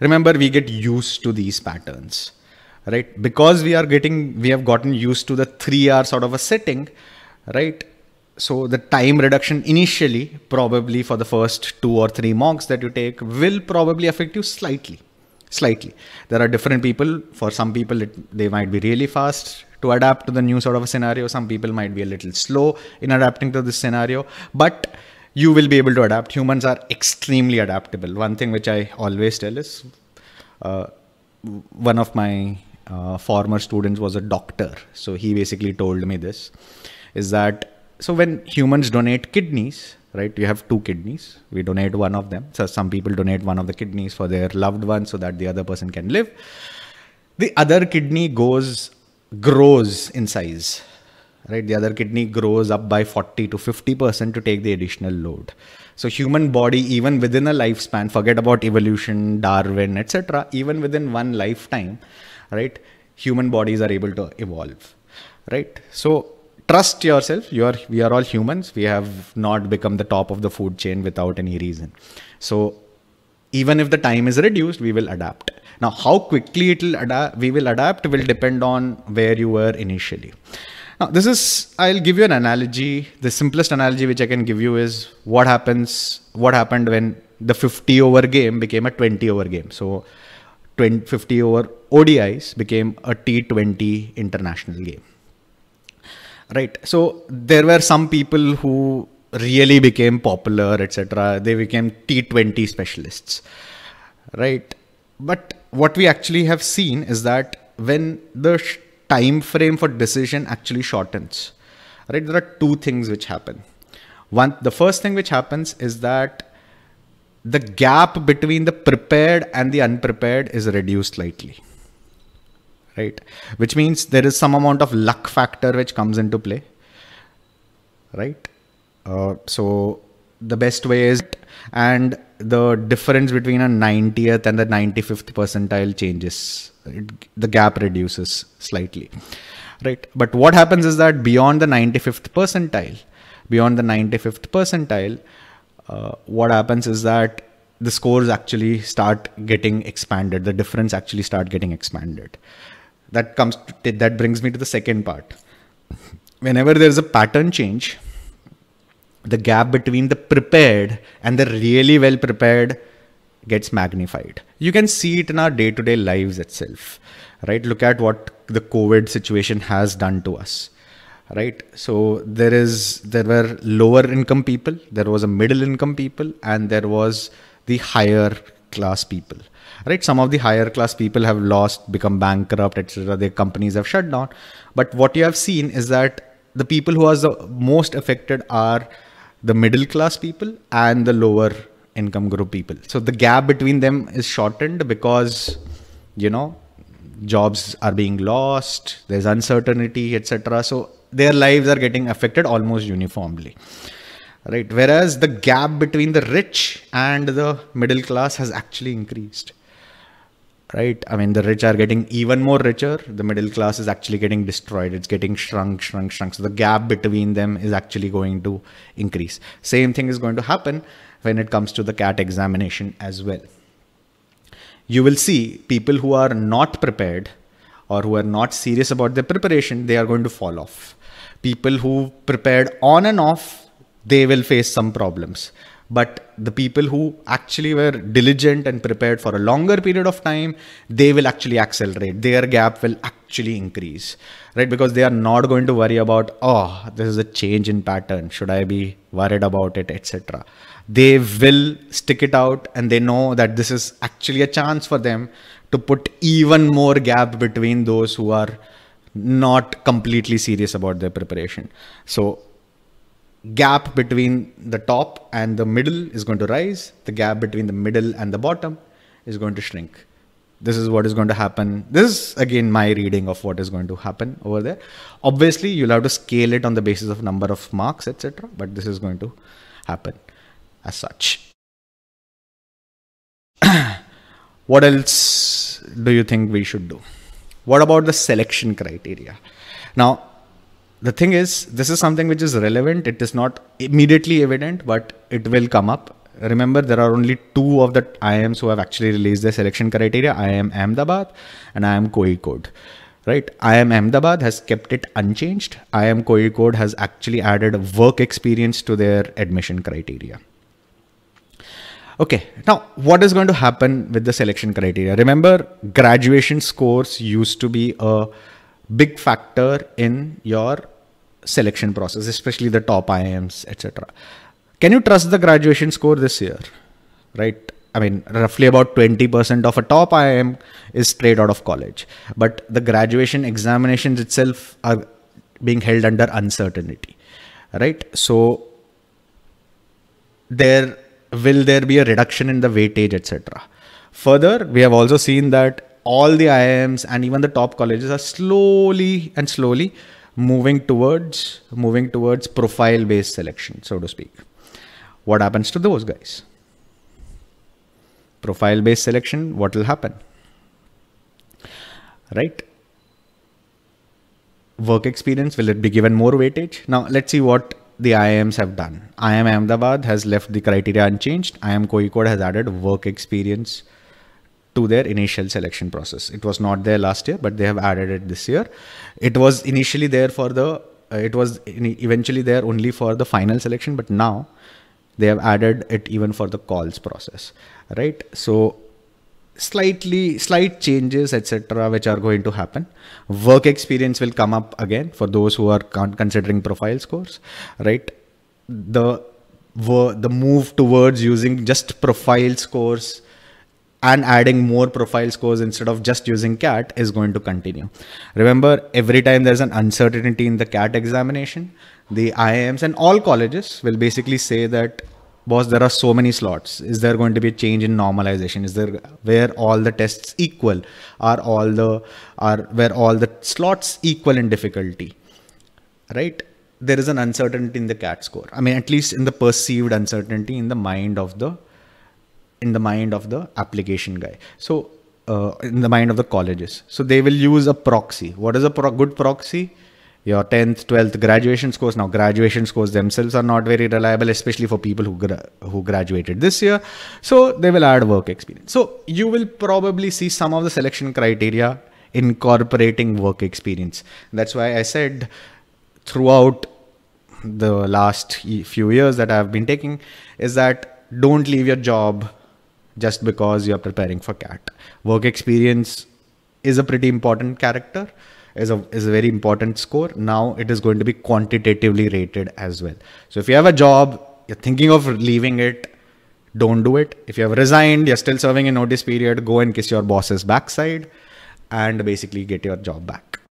remember we get used to these patterns right because we are getting we have gotten used to the 3 hour sort of a setting right so the time reduction initially probably for the first 2 or 3 mocks that you take will probably affect you slightly slightly there are different people for some people it, they might be really fast to adapt to the new sort of a scenario some people might be a little slow in adapting to this scenario but you will be able to adapt. Humans are extremely adaptable. One thing which I always tell is uh, one of my uh, former students was a doctor. So he basically told me this is that so when humans donate kidneys, right, you have two kidneys. We donate one of them. So some people donate one of the kidneys for their loved one so that the other person can live. The other kidney goes grows in size right the other kidney grows up by 40 to 50% to take the additional load so human body even within a lifespan forget about evolution darwin etc even within one lifetime right human bodies are able to evolve right so trust yourself you are we are all humans we have not become the top of the food chain without any reason so even if the time is reduced we will adapt now how quickly it will adapt we will adapt will depend on where you were initially now, this is, I'll give you an analogy. The simplest analogy which I can give you is what happens, what happened when the 50 over game became a 20 over game. So 20, 50 over ODIs became a T20 international game. Right. So there were some people who really became popular, etc. They became T20 specialists. Right. But what we actually have seen is that when the time frame for decision actually shortens right there are two things which happen one the first thing which happens is that the gap between the prepared and the unprepared is reduced slightly right which means there is some amount of luck factor which comes into play right uh, so the best way is and the difference between a 90th and the 95th percentile changes. It, the gap reduces slightly, right? But what happens is that beyond the 95th percentile, beyond the 95th percentile, uh, what happens is that the scores actually start getting expanded. The difference actually start getting expanded. That comes to, that brings me to the second part. Whenever there is a pattern change, the gap between the prepared and the really well prepared gets magnified. You can see it in our day to day lives itself, right? Look at what the COVID situation has done to us right so there is there were lower income people there was a middle income people and there was the higher class people right some of the higher class people have lost become bankrupt etc their companies have shut down but what you have seen is that the people who are the most affected are the middle class people and the lower income group people. So the gap between them is shortened because, you know, jobs are being lost, there's uncertainty, etc. So their lives are getting affected almost uniformly. Right. Whereas the gap between the rich and the middle class has actually increased right? I mean, the rich are getting even more richer. The middle class is actually getting destroyed. It's getting shrunk, shrunk, shrunk. So the gap between them is actually going to increase. Same thing is going to happen when it comes to the CAT examination as well. You will see people who are not prepared or who are not serious about their preparation, they are going to fall off. People who prepared on and off, they will face some problems but the people who actually were diligent and prepared for a longer period of time they will actually accelerate their gap will actually increase right because they are not going to worry about oh this is a change in pattern should i be worried about it etc they will stick it out and they know that this is actually a chance for them to put even more gap between those who are not completely serious about their preparation so gap between the top and the middle is going to rise. The gap between the middle and the bottom is going to shrink. This is what is going to happen. This is again my reading of what is going to happen over there. Obviously, you'll have to scale it on the basis of number of marks, etc. But this is going to happen as such. what else do you think we should do? What about the selection criteria? Now, the thing is, this is something which is relevant. It is not immediately evident, but it will come up. Remember, there are only two of the IIMs who have actually released their selection criteria. IIM Ahmedabad and IIM Kohikode right iim ahmedabad has kept it unchanged iim code has actually added work experience to their admission criteria okay now what is going to happen with the selection criteria remember graduation scores used to be a big factor in your selection process, especially the top IIMs, etc. Can you trust the graduation score this year? Right? I mean, roughly about 20% of a top IIM is straight out of college. But the graduation examinations itself are being held under uncertainty. Right? So, there will there be a reduction in the weightage, etc. Further, we have also seen that all the IIMs and even the top colleges are slowly and slowly moving towards moving towards profile based selection so to speak what happens to those guys profile based selection what will happen right work experience will it be given more weightage now let's see what the IIMs have done. IIM Ahmedabad has left the criteria unchanged. IIM Kozhikode has added work experience to their initial selection process. It was not there last year, but they have added it this year. It was initially there for the, uh, it was eventually there only for the final selection, but now they have added it even for the calls process, right? So slightly slight changes etc which are going to happen work experience will come up again for those who are considering profile scores right the the move towards using just profile scores and adding more profile scores instead of just using CAT is going to continue. Remember, every time there's an uncertainty in the CAT examination, the IIMs and all colleges will basically say that, boss, there are so many slots. Is there going to be a change in normalization? Is there where all the tests equal? Are all the are where all the slots equal in difficulty? Right? There is an uncertainty in the CAT score. I mean, at least in the perceived uncertainty in the mind of the in the mind of the application guy. So uh, in the mind of the colleges. So they will use a proxy. What is a pro good proxy? Your 10th, 12th graduation scores. Now graduation scores themselves are not very reliable, especially for people who gra who graduated this year. So they will add work experience. So you will probably see some of the selection criteria incorporating work experience. That's why I said throughout the last few years that I've been taking is that don't leave your job just because you're preparing for cat work experience is a pretty important character is a is a very important score now it is going to be quantitatively rated as well so if you have a job you're thinking of leaving it don't do it if you have resigned you're still serving a notice period go and kiss your boss's backside and basically get your job back